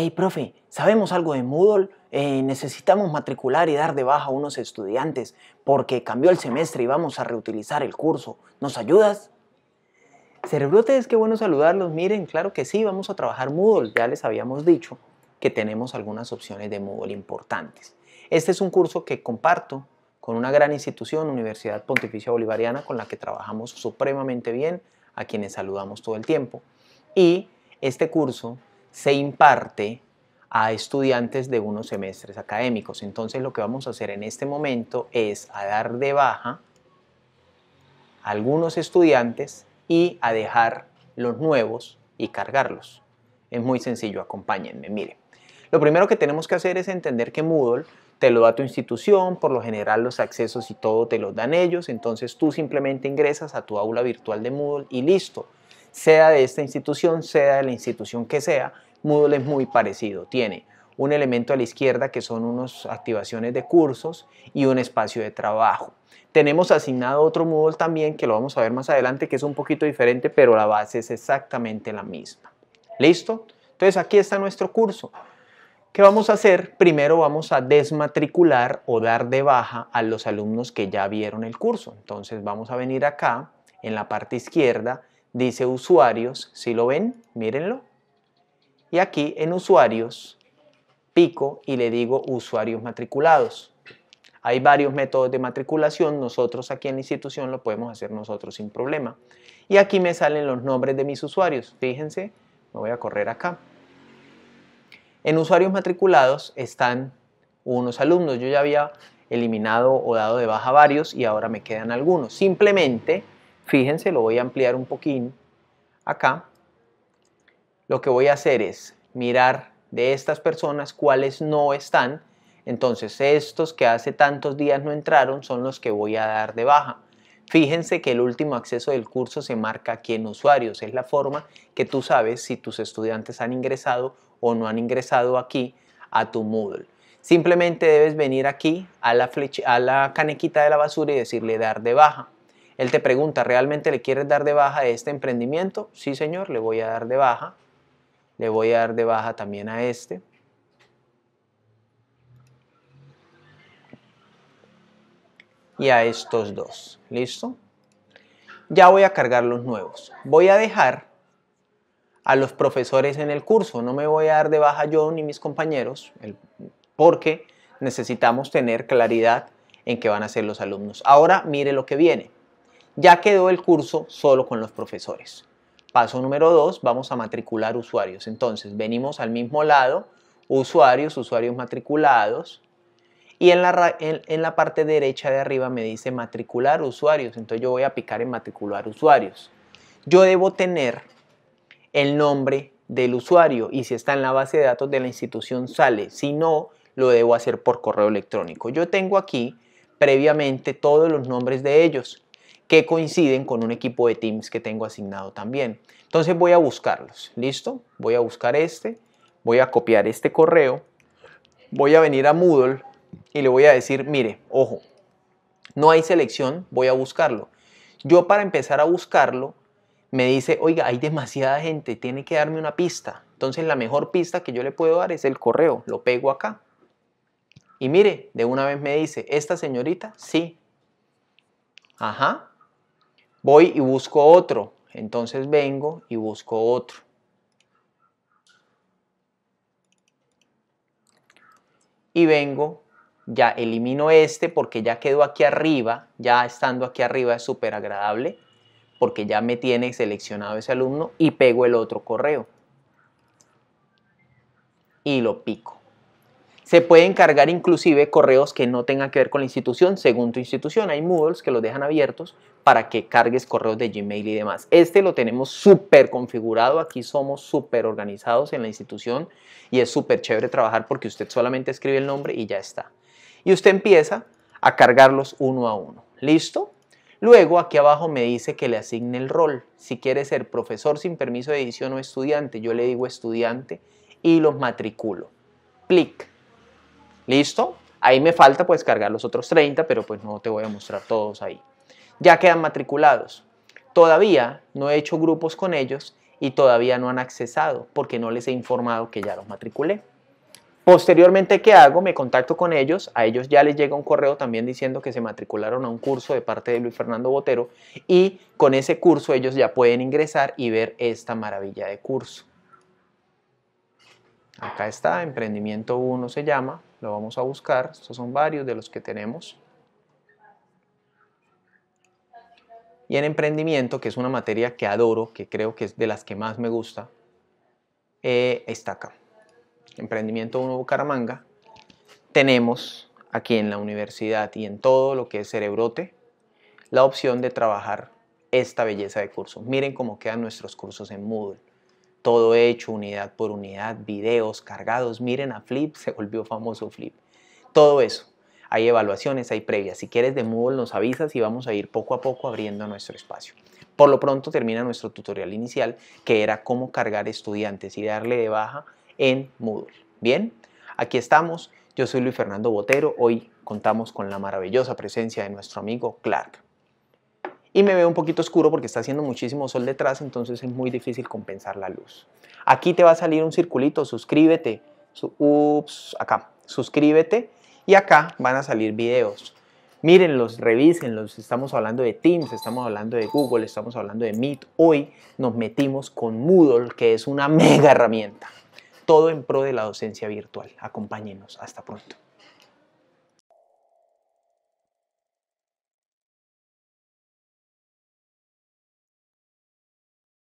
hey, profe, ¿sabemos algo de Moodle? Eh, necesitamos matricular y dar de baja a unos estudiantes porque cambió el semestre y vamos a reutilizar el curso. ¿Nos ayudas? Cerebrotes, qué bueno saludarlos. Miren, claro que sí, vamos a trabajar Moodle. Ya les habíamos dicho que tenemos algunas opciones de Moodle importantes. Este es un curso que comparto con una gran institución, Universidad Pontificia Bolivariana, con la que trabajamos supremamente bien, a quienes saludamos todo el tiempo. Y este curso se imparte a estudiantes de unos semestres académicos. Entonces lo que vamos a hacer en este momento es a dar de baja a algunos estudiantes y a dejar los nuevos y cargarlos. Es muy sencillo, acompáñenme, Miren. Lo primero que tenemos que hacer es entender que Moodle te lo da tu institución, por lo general los accesos y todo te los dan ellos, entonces tú simplemente ingresas a tu aula virtual de Moodle y listo sea de esta institución, sea de la institución que sea, Moodle es muy parecido. Tiene un elemento a la izquierda que son unas activaciones de cursos y un espacio de trabajo. Tenemos asignado otro Moodle también que lo vamos a ver más adelante que es un poquito diferente pero la base es exactamente la misma. ¿Listo? Entonces aquí está nuestro curso. ¿Qué vamos a hacer? Primero vamos a desmatricular o dar de baja a los alumnos que ya vieron el curso. Entonces vamos a venir acá en la parte izquierda dice usuarios, si lo ven, mírenlo. Y aquí en usuarios pico y le digo usuarios matriculados. Hay varios métodos de matriculación, nosotros aquí en la institución lo podemos hacer nosotros sin problema. Y aquí me salen los nombres de mis usuarios, fíjense, me voy a correr acá. En usuarios matriculados están unos alumnos, yo ya había eliminado o dado de baja varios y ahora me quedan algunos. Simplemente Fíjense, lo voy a ampliar un poquín acá. Lo que voy a hacer es mirar de estas personas cuáles no están. Entonces estos que hace tantos días no entraron son los que voy a dar de baja. Fíjense que el último acceso del curso se marca aquí en usuarios. Es la forma que tú sabes si tus estudiantes han ingresado o no han ingresado aquí a tu Moodle. Simplemente debes venir aquí a la, a la canequita de la basura y decirle dar de baja. Él te pregunta, ¿realmente le quieres dar de baja a este emprendimiento? Sí, señor, le voy a dar de baja. Le voy a dar de baja también a este. Y a estos dos. ¿Listo? Ya voy a cargar los nuevos. Voy a dejar a los profesores en el curso. No me voy a dar de baja yo ni mis compañeros, porque necesitamos tener claridad en qué van a ser los alumnos. Ahora mire lo que viene. Ya quedó el curso solo con los profesores. Paso número 2, vamos a matricular usuarios. Entonces, venimos al mismo lado, usuarios, usuarios matriculados. Y en la, en la parte derecha de arriba me dice matricular usuarios. Entonces yo voy a picar en matricular usuarios. Yo debo tener el nombre del usuario y si está en la base de datos de la institución sale. Si no, lo debo hacer por correo electrónico. Yo tengo aquí previamente todos los nombres de ellos que coinciden con un equipo de Teams que tengo asignado también. Entonces voy a buscarlos, ¿listo? Voy a buscar este, voy a copiar este correo, voy a venir a Moodle y le voy a decir, mire, ojo, no hay selección, voy a buscarlo. Yo para empezar a buscarlo, me dice, oiga, hay demasiada gente, tiene que darme una pista. Entonces la mejor pista que yo le puedo dar es el correo, lo pego acá. Y mire, de una vez me dice, esta señorita, sí. Ajá, Voy y busco otro. Entonces vengo y busco otro. Y vengo, ya elimino este porque ya quedó aquí arriba, ya estando aquí arriba es súper agradable porque ya me tiene seleccionado ese alumno y pego el otro correo. Y lo pico. Se pueden cargar inclusive correos que no tengan que ver con la institución, según tu institución. Hay Moodles que los dejan abiertos para que cargues correos de Gmail y demás. Este lo tenemos súper configurado, aquí somos súper organizados en la institución y es súper chévere trabajar porque usted solamente escribe el nombre y ya está. Y usted empieza a cargarlos uno a uno. ¿Listo? Luego aquí abajo me dice que le asigne el rol. Si quiere ser profesor sin permiso de edición o estudiante, yo le digo estudiante y los matriculo. Clic. ¿Listo? Ahí me falta pues cargar los otros 30, pero pues no te voy a mostrar todos ahí. Ya quedan matriculados. Todavía no he hecho grupos con ellos y todavía no han accesado porque no les he informado que ya los matriculé. Posteriormente, ¿qué hago? Me contacto con ellos, a ellos ya les llega un correo también diciendo que se matricularon a un curso de parte de Luis Fernando Botero y con ese curso ellos ya pueden ingresar y ver esta maravilla de curso. Acá está, emprendimiento 1 se llama, lo vamos a buscar, estos son varios de los que tenemos. Y en emprendimiento, que es una materia que adoro, que creo que es de las que más me gusta, eh, está acá. Emprendimiento 1 Bucaramanga. Tenemos aquí en la universidad y en todo lo que es Cerebrote la opción de trabajar esta belleza de curso. Miren cómo quedan nuestros cursos en Moodle todo hecho unidad por unidad, videos cargados. Miren a Flip, se volvió famoso Flip. Todo eso. Hay evaluaciones, hay previas. Si quieres de Moodle nos avisas y vamos a ir poco a poco abriendo nuestro espacio. Por lo pronto termina nuestro tutorial inicial que era cómo cargar estudiantes y darle de baja en Moodle. Bien, aquí estamos. Yo soy Luis Fernando Botero. Hoy contamos con la maravillosa presencia de nuestro amigo Clark y me veo un poquito oscuro porque está haciendo muchísimo sol detrás, entonces es muy difícil compensar la luz. Aquí te va a salir un circulito, suscríbete, su, ups, acá, suscríbete y acá van a salir videos. Mírenlos, revísenlos, estamos hablando de Teams, estamos hablando de Google, estamos hablando de Meet. Hoy nos metimos con Moodle, que es una mega herramienta. Todo en pro de la docencia virtual. Acompáñenos, hasta pronto.